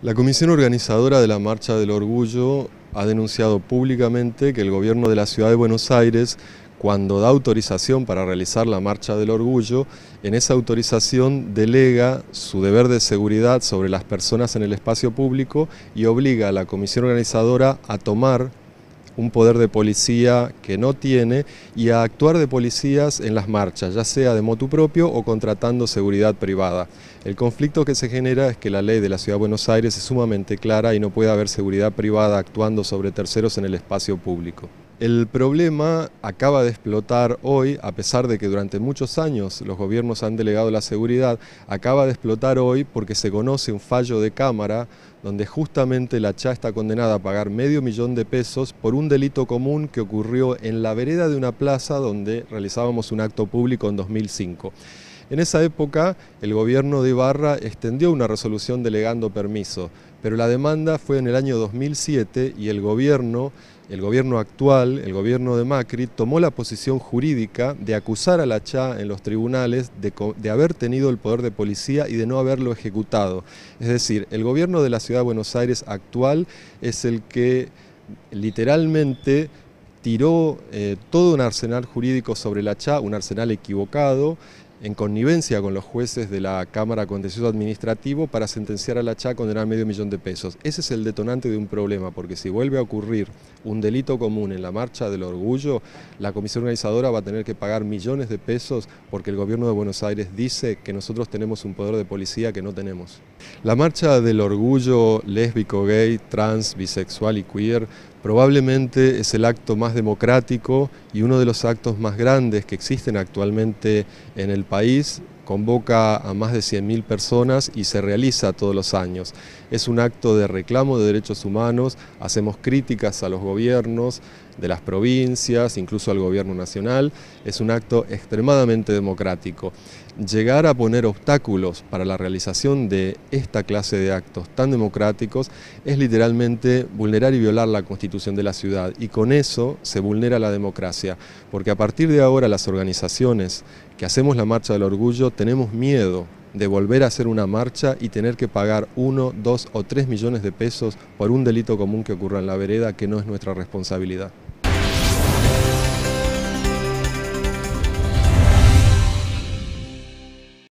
La comisión organizadora de la Marcha del Orgullo ha denunciado públicamente que el gobierno de la Ciudad de Buenos Aires, cuando da autorización para realizar la Marcha del Orgullo, en esa autorización delega su deber de seguridad sobre las personas en el espacio público y obliga a la comisión organizadora a tomar un poder de policía que no tiene y a actuar de policías en las marchas, ya sea de motu propio o contratando seguridad privada. El conflicto que se genera es que la ley de la Ciudad de Buenos Aires es sumamente clara y no puede haber seguridad privada actuando sobre terceros en el espacio público. El problema acaba de explotar hoy, a pesar de que durante muchos años los gobiernos han delegado la seguridad, acaba de explotar hoy porque se conoce un fallo de Cámara donde justamente la CHA está condenada a pagar medio millón de pesos por un delito común que ocurrió en la vereda de una plaza donde realizábamos un acto público en 2005. En esa época, el gobierno de Ibarra extendió una resolución delegando permiso, pero la demanda fue en el año 2007 y el gobierno el gobierno actual, el gobierno de Macri, tomó la posición jurídica de acusar a la CHA en los tribunales de, haber tenido el poder de policía y de no haberlo ejecutado. Es decir, el gobierno de la Ciudad de Buenos Aires actual es el que literalmente tiró eh, todo un arsenal jurídico sobre la CHA, un arsenal equivocado, en connivencia con los jueces de la Cámara Contencioso Administrativo para sentenciar a la CHA condenar medio millón de pesos. Ese es el detonante de un problema, porque si vuelve a ocurrir un delito común en la marcha del orgullo, la comisión organizadora va a tener que pagar millones de pesos porque el gobierno de Buenos Aires dice que nosotros tenemos un poder de policía que no tenemos. La marcha del orgullo lésbico, gay, trans, bisexual y queer Probablemente es el acto más democrático y uno de los actos más grandes que existen actualmente en el país. Convoca a más de 100.000 personas y se realiza todos los años. Es un acto de reclamo de derechos humanos, hacemos críticas a los gobiernos, de las provincias, incluso al gobierno nacional, es un acto extremadamente democrático. Llegar a poner obstáculos para la realización de esta clase de actos tan democráticos es literalmente vulnerar y violar la constitución de la ciudad y con eso se vulnera la democracia, porque a partir de ahora las organizaciones que hacemos la Marcha del Orgullo tenemos miedo de volver a hacer una marcha y tener que pagar uno, dos o tres millones de pesos por un delito común que ocurra en la vereda que no es nuestra responsabilidad.